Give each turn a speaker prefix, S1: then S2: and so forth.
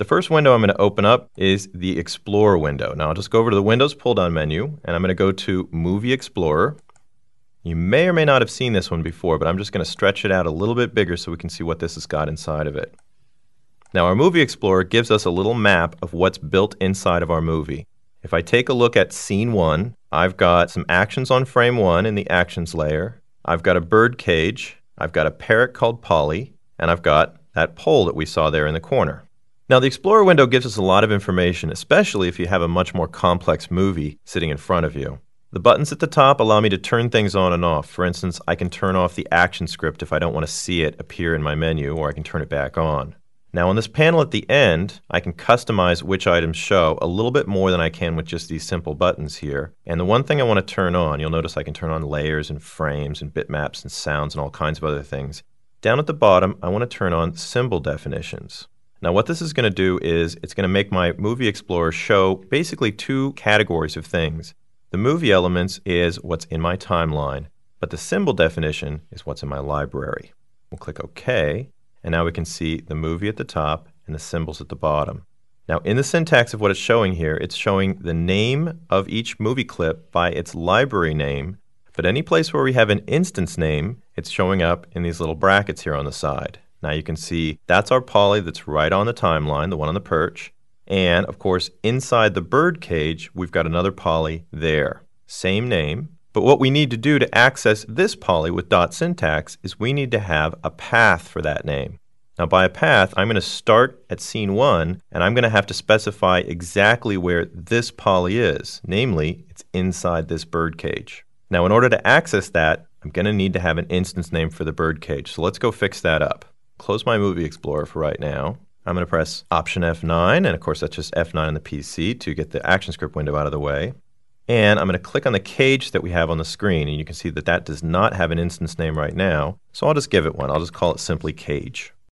S1: The first window I'm going to open up is the Explorer window. Now I'll just go over to the Windows pull-down menu, and I'm going to go to Movie Explorer. You may or may not have seen this one before, but I'm just going to stretch it out a little bit bigger so we can see what this has got inside of it. Now our Movie Explorer gives us a little map of what's built inside of our movie. If I take a look at Scene 1, I've got some actions on Frame 1 in the Actions layer. I've got a bird cage. I've got a parrot called Polly. And I've got that pole that we saw there in the corner. Now, the Explorer window gives us a lot of information, especially if you have a much more complex movie sitting in front of you. The buttons at the top allow me to turn things on and off. For instance, I can turn off the action script if I don't want to see it appear in my menu, or I can turn it back on. Now, on this panel at the end, I can customize which items show a little bit more than I can with just these simple buttons here. And the one thing I want to turn on, you'll notice I can turn on layers and frames and bitmaps and sounds and all kinds of other things. Down at the bottom, I want to turn on symbol definitions. Now, what this is going to do is it's going to make my Movie Explorer show basically two categories of things. The movie elements is what's in my timeline, but the symbol definition is what's in my library. We'll click OK, and now we can see the movie at the top and the symbols at the bottom. Now, in the syntax of what it's showing here, it's showing the name of each movie clip by its library name, but any place where we have an instance name, it's showing up in these little brackets here on the side. Now you can see that's our poly that's right on the timeline, the one on the perch. And of course, inside the bird cage, we've got another poly there. Same name. But what we need to do to access this poly with dot syntax is we need to have a path for that name. Now by a path, I'm going to start at scene 1, and I'm going to have to specify exactly where this poly is, namely, it's inside this bird cage. Now in order to access that, I'm going to need to have an instance name for the bird cage, so let's go fix that up close my Movie Explorer for right now. I'm going to press Option F9, and of course that's just F9 on the PC to get the ActionScript window out of the way. And I'm going to click on the cage that we have on the screen, and you can see that that does not have an instance name right now. So I'll just give it one. I'll just call it simply cage.